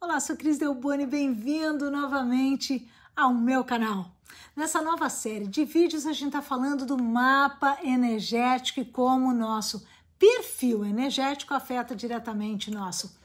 Olá, sou Cris Delboni, bem-vindo novamente ao meu canal. Nessa nova série de vídeos a gente está falando do mapa energético e como o nosso perfil energético afeta diretamente nosso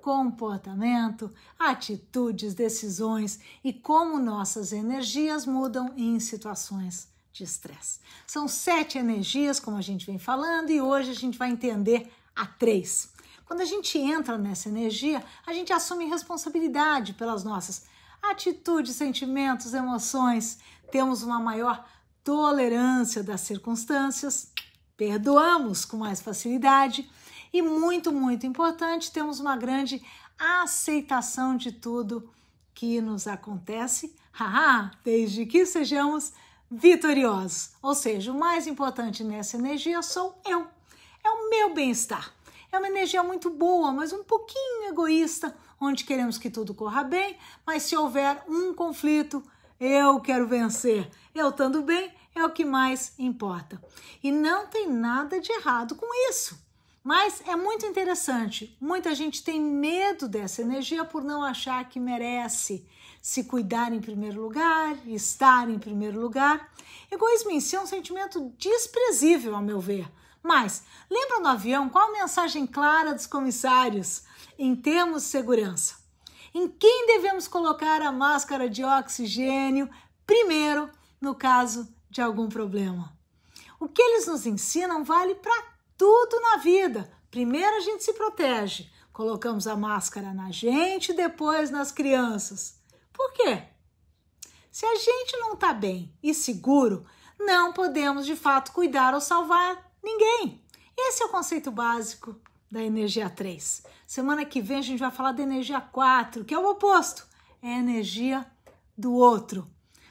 comportamento, atitudes, decisões e como nossas energias mudam em situações de estresse. São sete energias, como a gente vem falando, e hoje a gente vai entender a três. Quando a gente entra nessa energia, a gente assume responsabilidade pelas nossas atitudes, sentimentos, emoções. Temos uma maior tolerância das circunstâncias, perdoamos com mais facilidade e, muito, muito importante, temos uma grande aceitação de tudo que nos acontece, haha, desde que sejamos vitoriosos. Ou seja, o mais importante nessa energia sou eu, é o meu bem-estar. É uma energia muito boa, mas um pouquinho egoísta, onde queremos que tudo corra bem, mas se houver um conflito, eu quero vencer. Eu estando bem é o que mais importa. E não tem nada de errado com isso. Mas é muito interessante. Muita gente tem medo dessa energia por não achar que merece se cuidar em primeiro lugar, estar em primeiro lugar. Egoísmo em si é um sentimento desprezível, a meu ver. Mas, lembra no avião qual a mensagem clara dos comissários em termos de segurança? Em quem devemos colocar a máscara de oxigênio primeiro no caso de algum problema? O que eles nos ensinam vale para tudo na vida. Primeiro a gente se protege, colocamos a máscara na gente, depois nas crianças. Por quê? Se a gente não está bem e seguro, não podemos de fato cuidar ou salvar Ninguém. Esse é o conceito básico da energia 3. Semana que vem a gente vai falar da energia 4, que é o oposto, é a energia do outro.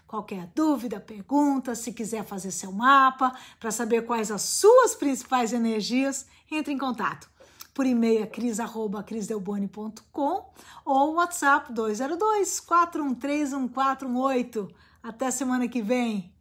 Qualquer dúvida, pergunta, se quiser fazer seu mapa para saber quais as suas principais energias, entre em contato por e-mail é cris@crisdelbone.com ou WhatsApp 202 413 1418. Até semana que vem.